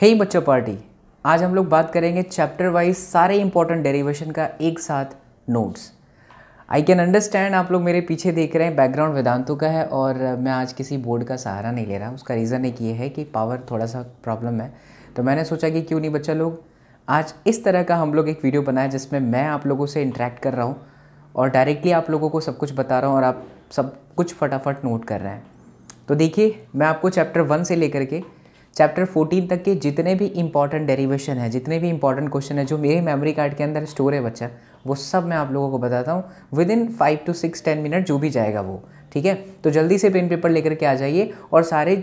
हे hey, बच्चों party आज हम लोग बात करेंगे चैप्टर वाइज सारे इंपॉर्टेंट डेरिवेशन का एक साथ नोट्स आई कैन अंडरस्टैंड आप लोग मेरे पीछे देख रहे हैं बैकग्राउंड वेदांतों का है और मैं आज किसी बोर्ड का सहारा नहीं ले रहा उसका रीज़न एक ये है कि पावर थोड़ा सा प्रॉब्लम है तो मैंने सोचा कि क्यों नहीं बच्चा लोग आज इस तरह का हम लोग एक वीडियो बनाए जिसमें मैं आप लोगों से इंटरेक्ट कर रहा हूँ और डायरेक्टली आप लोगों को सब कुछ बता रहा हूँ और आप सब कुछ फटाफट नोट कर रहे हैं तो देखिए मैं आपको चैप्टर वन से लेकर के चैप्टर 14 तक के जितने भी इंपॉर्टेंट डेरिवेशन है जितने भी इंपॉर्टेंट क्वेश्चन है जो मेरे मेमोरी कार्ड के अंदर स्टोर है बच्चा वो सब मैं आप लोगों को बताता हूँ within five to six ten minute जो भी जाएगा वो ठीक है तो जल्दी से पेन पेपर लेकर के आ जाइए और सारे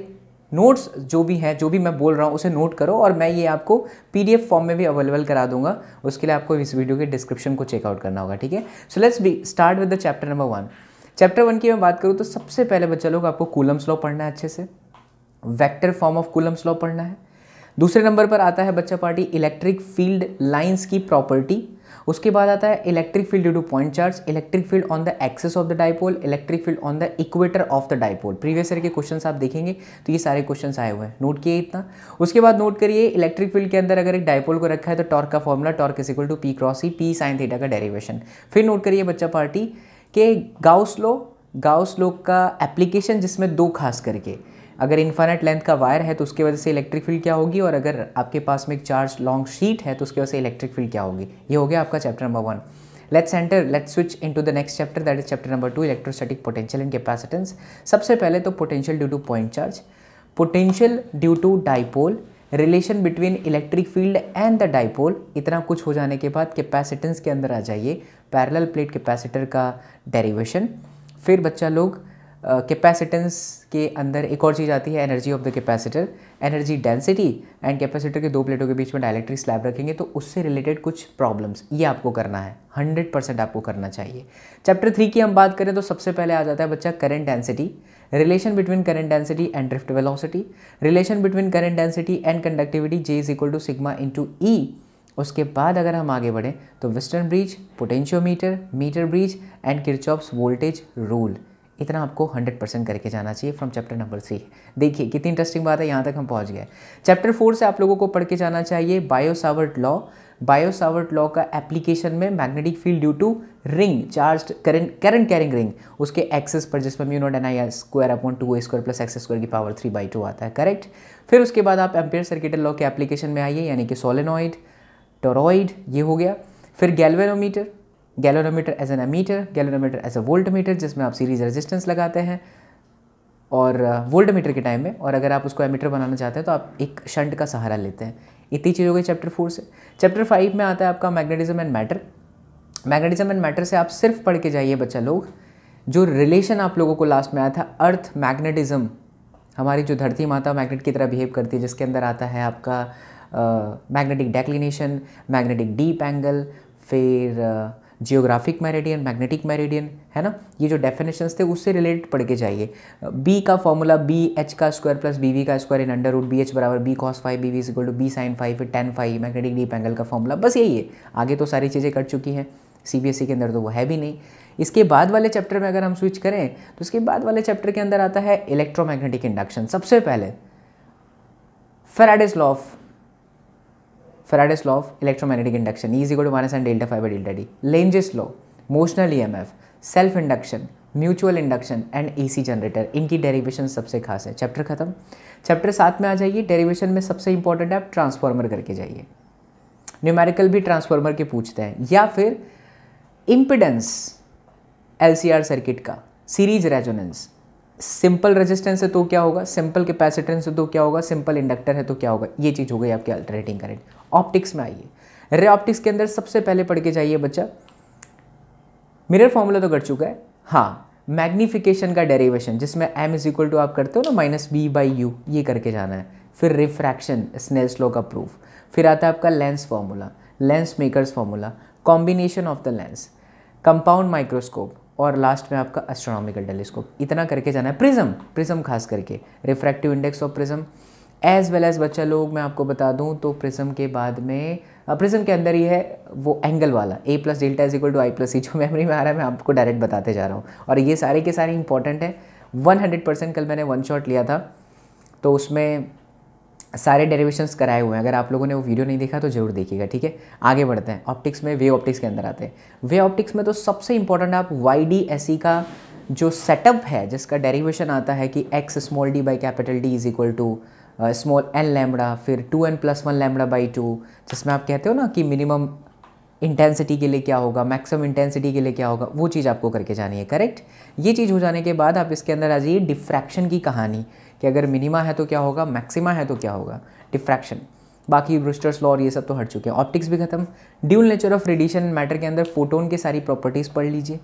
नोट्स जो भी हैं जो भी मैं बोल रहा हूँ उसे नोट करो और मैं ये आपको पीडीएफ फॉर्म में भी अवेलेबल करा दूंगा उसके लिए आपको इस वीडियो के डिस्क्रिप्शन को चेकआउट करना होगा ठीक है so let's be start with the chapter number one chapter one की मैं बात करूँ तो सबसे पहले बच्चा लोग आपको कूलम्स लॉ पढ़ना है अच्छे से vector form of Coulomb's law पढ़ना है दूसरे नंबर पर आता है बच्चा पार्टी इलेक्ट्रिक फील्ड लाइंस की प्रॉपर्टी उसके बाद आता है electric field due to point charge electric field on the axis of the dipole electric field on the equator of the dipole previous year के क्वेश्चन आप देखेंगे तो ये सारे क्वेश्चन आए हुए हैं नोट किए इतना उसके बाद नोट करिए इलेक्ट्रिक फील्ड के अंदर अगर एक डायपोल को रखा है तो टॉर्क का formula torque is equal to P cross ही पी साइन थीटा का डेरिवेशन फिर नोट करिए बच्चा पार्टी के गाउस लो गाउस लो का एप्लीकेशन जिसमें दो खास करके अगर इन्फानाइट लेंथ का वायर है तो उसकी वजह से इलेक्ट्रिक फील्ड क्या होगी और अगर आपके पास में एक चार्ज लॉन्ग शीट है तो उसकी वजह से इलेक्ट्रिक फील्ड क्या होगी ये हो गया आपका chapter number one let's enter let's switch into the next chapter that is chapter number two electrostatic potential and capacitance सबसे पहले तो potential due to point charge potential due to dipole relation between electric field and the dipole इतना कुछ हो जाने के बाद capacitance के अंदर आ जाइए पैरेलल प्लेट कैपेसिटर का डेरिवेशन फिर बच्चा लोग कैपेसिटेंस के अंदर एक और चीज़ आती है energy of the capacitor energy density and capacitor के दो प्लेटों के बीच में डायलैक्ट्रिक स्लैब रखेंगे तो उससे रिलेटेड कुछ प्रॉब्लम्स ये आपको करना है 100 परसेंट आपको करना चाहिए चैप्टर थ्री की हम बात करें तो सबसे पहले आ जाता है बच्चा current density relation between current density and drift velocity relation between current density and conductivity J is equal to sigma to E उसके बाद अगर हम आगे बढ़ें तो Wheatstone bridge potentiometer meter bridge and Kirchhoff's voltage rule इतना आपको 100 percent करके जाना चाहिए फ्रॉम चैप्टर नंबर थ्री देखिए कितनी इंटरेस्टिंग बात है यहाँ तक हम पहुँच गए चैप्टर फोर से आप लोगों को पढ़ के जाना चाहिए बायोसावर्ट लॉ बायोसावर्ट लॉ का एप्लीकेशन में magnetic field due to ring charge current current carrying ring उसके एक्सेस पर जिसमें mu naught N I square upon two square plus x square की पावर थ्री बाई टू आता है correct फिर उसके बाद आप एम्पेयर सर्किटर लॉ के एप्लीकेशन में आइए यानी कि सोलेनॉइड टोरॉइड ये हो गया फिर galvanometer galvanometer as an ammeter galvanometer as a voltmeter जिसमें आप सीरीज रेजिस्टेंस लगाते हैं और वोल्ट uh, मीटर के टाइम में और अगर आप उसको एमीटर बनाना चाहते हैं तो आप एक शंट का सहारा लेते हैं इतनी चीज़ हो गई चैप्टर फोर से चैप्टर फाइव में आता है आपका magnetism and matter magnetism and matter से आप सिर्फ पढ़ के जाइए बच्चा लोग जो रिलेशन आप लोगों को लास्ट में आया था अर्थ मैग्नेटिज्म हमारी जो धरती माता मैग्नेट की तरह बिहेव करती है जिसके अंदर आता है आपका magnetic declination magnetic dip angle फिर uh, geographic meridian magnetic meridian है ना ये जो डेफिनेशंस थे उससे रिलेटेड पढ़ के जाइए बी का फॉर्मूला बी एच का स्क्वायर प्लस बी वी का square in under root B H बराबर B cos phi B V is equal to B sine phi फिर tan phi magnetic dip angle का formula बस यही है आगे तो सारी चीज़ें कर चुकी हैं सी e के अंदर तो वो है भी नहीं इसके बाद वाले चैप्टर में अगर हम स्विच करें तो इसके बाद वाले चैप्टर के अंदर आता है इलेक्ट्रोमैग्नेटिक इंडक्शन सबसे पहले Faraday's law of Faraday's law of electromagnetic induction, E is equal to minus and delta phi by delta D. Lange's law, M F self induction mutual induction and AC generator इनकी derivation सबसे खास है chapter खत्म chapter सात में आ जाइए derivation में सबसे इंपॉर्टेंट है आप ट्रांसफॉर्मर करके जाइए न्यूमेरिकल भी ट्रांसफॉर्मर के पूछते हैं या फिर इम्पिडेंस एलसीआर सर्किट का सीरीज रेजोनेंस सिंपल रेजिस्टेंस है तो क्या होगा सिंपल कैपेसिटेंस है तो क्या होगा सिंपल इंडक्टर है तो क्या होगा ये चीज़ हो गई आपके अल्टरनेटिंग करंट ऑप्टिक्स में आइए रे ऑप्टिक्स के अंदर सबसे पहले पढ़ के जाइए बच्चा मिरर फॉर्मूला तो कर चुका है हाँ मैग्निफिकेशन का डेरिवेशन जिसमें एम इज इक्वल टू आप करते हो ना माइनस बी बाई यू ये करके जाना है फिर रिफ्रैक्शन स्नेल स्लो का प्रूफ फिर आता है आपका lens formula lens makers formula combination of the lens compound microscope और लास्ट में आपका एस्ट्रोनॉमिकल टेलीस्कोप इतना करके जाना है प्रिज्म प्रिज्म खास करके refractive index of prism as well as बच्चा लोग मैं आपको बता दूं तो प्रिज्म के बाद में प्रिज्म के अंदर ही है वो एंगल वाला A plus delta is equal to I plus C जो मेमोरी में आ रहा है मैं आपको डायरेक्ट बताते जा रहा हूँ और ये सारे के सारे इंपॉर्टेंट है 100 परसेंट कल मैंने वन शॉट लिया था तो उसमें सारे डेरिवेशंस कराए हुए हैं अगर आप लोगों ने वो वीडियो नहीं देखा तो जरूर देखिएगा ठीक है आगे बढ़ते हैं ऑप्टिक्स में वे ऑप्टिक्स के अंदर आते हैं वे ऑप्टिक्स में तो सबसे इंपॉर्टेंट आप वाई डी एस सी का जो सेटअप है जिसका डेरिवेशन आता है कि x small d by capital D is equal to small n lambda फिर two n plus one lambda by two जिसमें आप कहते हो ना कि मिनिमम इंटेंसिटी के लिए क्या होगा मैक्सिमम इंटेंसिटी के लिए क्या होगा वो चीज़ आपको करके जानी है करेक्ट ये चीज़ हो जाने के बाद आप इसके अंदर आ जाइए डिफ्रैक्शन की कहानी कि अगर मिनिमा है तो क्या होगा मैक्सिमा है तो क्या होगा डिफ्रैक्शन बाकी ब्रिस्टर्स लॉ और ये सब तो हट चुके हैं ऑप्टिक्स भी खत्म dual nature of radiation matter के अंदर फोटोन के सारी प्रॉपर्टीज़ पढ़ लीजिए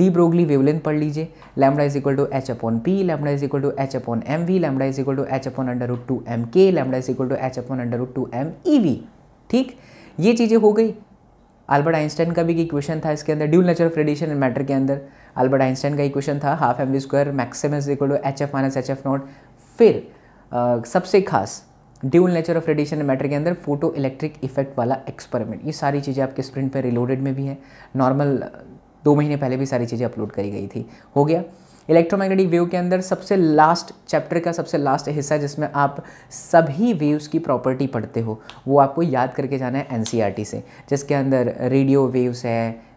दी ब्रोगली वेवलेंथ पढ़ लीजिए lambda is equal to H upon P lambda is equal to H upon M V lambda is equal to H upon under root two M K lambda is equal to H upon under root two M E V ठीक ये चीज़ें हो गई Albert Einstein का भी equation था इसके अंदर dual nature of radiation and matter के अंदर अल्बर्ट आइंस्टाइन का इक्वेशन था half M V square maximum is equal to H F minus H F not फिर आ, सबसे खास dual nature of radiation and matter के अंदर फोटो इलेक्ट्रिक इफेक्ट वाला एक्सपेरिमेंट ये सारी चीज़ें आपके स्प्रिंट पर रिलोडेड में भी हैं नॉर्मल दो महीने पहले भी सारी चीज़ें अपलोड करी गई थी हो गया इलेक्ट्रोमैग्नेटिक वेव के अंदर सबसे लास्ट चैप्टर का सबसे लास्ट हिस्सा जिसमें आप सभी वेव्स की प्रॉपर्टी पढ़ते हो वो आपको याद करके जाना है एन से जिसके अंदर रेडियो वेव्स है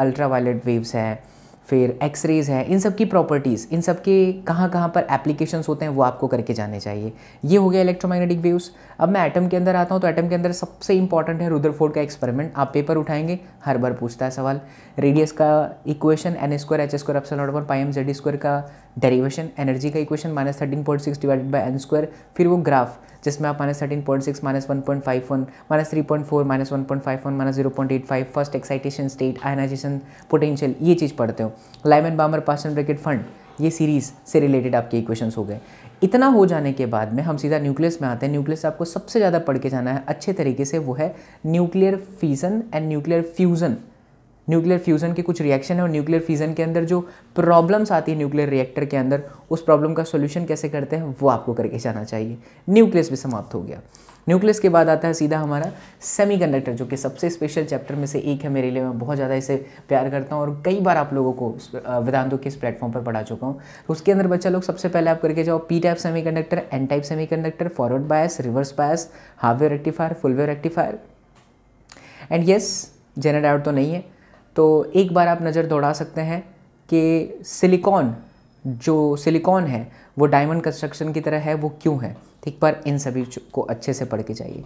अल्ट्रा वायलेट वेव्स है फिर एक्सरेज़ है इन सब की प्रॉपर्टीज़ इन सब के कहाँ कहाँ पर एप्लीकेशंस होते हैं वो आपको करके जाने चाहिए ये हो गया इलेक्ट्रोमैग्नेटिक वेव्स अब मैं एटम के अंदर आता हूँ तो एटम के अंदर सबसे इंपॉर्टेंट है रुद्रफोर्ड का एक्सपेरिमेंट आप पेपर उठाएंगे हर बार पूछता है सवाल रेडियस का equation N square H square epsilon not one pi M Z square का डेरिवेशन एनर्जी का equation minus thirteen point six divided by N square फिर वो ग्राफ जिसमें आप minus thirteen point six minus one point five one minus three point four minus one point five one minus zero point eight five first excitation state ionization potential ये चीज़ पढ़ते हो Lyman and Balmer पासन bracket Pfund ये series से related आपके equations हो गए इतना हो जाने के बाद में हम सीधा न्यूक्लियस में आते हैं न्यूक्लियस आपको सबसे ज़्यादा पढ़ के जाना है अच्छे तरीके से वो है nuclear fission and nuclear fusion nuclear fusion के कुछ रिएक्शन है और न्यूक्लियर फ्यूज़न के अंदर जो प्रॉब्लम्स आती है न्यूक्लियर रिएक्टर के अंदर उस प्रॉब्लम का सोल्यूशन कैसे करते हैं वो आपको करके जाना चाहिए न्यूक्लियस भी समाप्त हो गया न्यूक्लियस के बाद आता है सीधा हमारा सेमीकंडक्टर जो कि सबसे स्पेशल चैप्टर में से एक है मेरे लिए मैं बहुत ज़्यादा इसे प्यार करता हूँ और कई बार आप लोगों को वेदांतों के इस प्लेटफॉर्म पर पढ़ा चुका हूँ तो उसके अंदर बच्चा लोग सबसे पहले आप करके जाओ P type semiconductor N type semiconductor forward bias reverse bias half wave rectifier full wave rectifier and yes Zener out तो नहीं है तो एक बार आप नज़र दौड़ा सकते हैं कि सिलिकॉन जो सिलिकॉन है वो डायमंड कंस्ट्रक्शन की तरह है वो क्यों है ठीक पर इन सभी को अच्छे से पढ़ के जाइए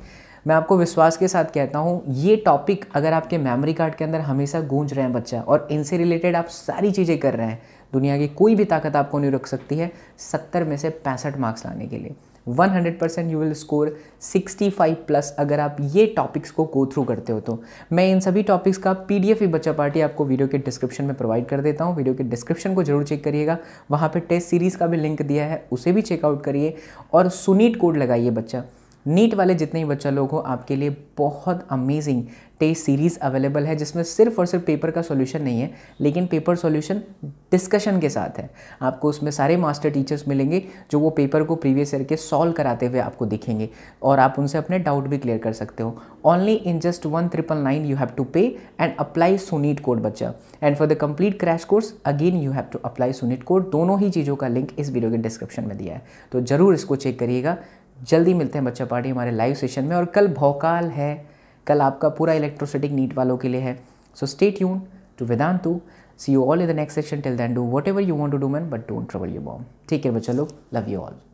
मैं आपको विश्वास के साथ कहता हूँ ये टॉपिक अगर आपके मेमोरी कार्ड के अंदर हमेशा गूंज रहे हैं बच्चा और इनसे रिलेटेड आप सारी चीज़ें कर रहे हैं दुनिया की कोई भी ताकत आपको नहीं रुक सकती है सत्तर में से पैंसठ मार्क्स लाने के लिए 100 percent you will score 65 plus अगर आप ये टॉपिक्स को गो थ्रू करते हो तो मैं इन सभी टॉपिक्स का पी डी ही बच्चा पार्टी आपको वीडियो के डिस्क्रिप्शन में प्रोवाइड कर देता हूँ वीडियो के डिस्क्रिप्शन को जरूर चेक करिएगा वहाँ पर टेस्ट सीरीज़ का भी लिंक दिया है उसे भी चेकआउट करिए और सुनीट कोड लगाइए बच्चा नीट वाले जितने भी बच्चा लोग हो आपके लिए बहुत अमेजिंग टेस्ट सीरीज़ अवेलेबल है जिसमें सिर्फ और सिर्फ पेपर का सॉल्यूशन नहीं है लेकिन पेपर सॉल्यूशन डिस्कशन के साथ है आपको उसमें सारे मास्टर टीचर्स मिलेंगे जो वो पेपर को प्रीवियस ईयर के सॉल्व कराते हुए आपको दिखेंगे और आप उनसे अपने डाउट भी क्लियर कर सकते हो only in just one triple nine you have to pay and apply Suneet code बच्चा and for the complete crash course again you have to apply Suneet code दोनों ही चीज़ों का लिंक इस वीडियो के डिस्क्रिप्शन में दिया है तो ज़रूर इसको चेक करिएगा जल्दी मिलते हैं बच्चा पार्टी हमारे लाइव सेशन में और कल भौकाल है कल आपका पूरा इलेक्ट्रोसिटिक नीट वालों के लिए है so stay tune to Vedantu see you all in the next session till then do whatever you want to do man but don't trouble you mom ठीक है बच्चा लोग लव यू ऑल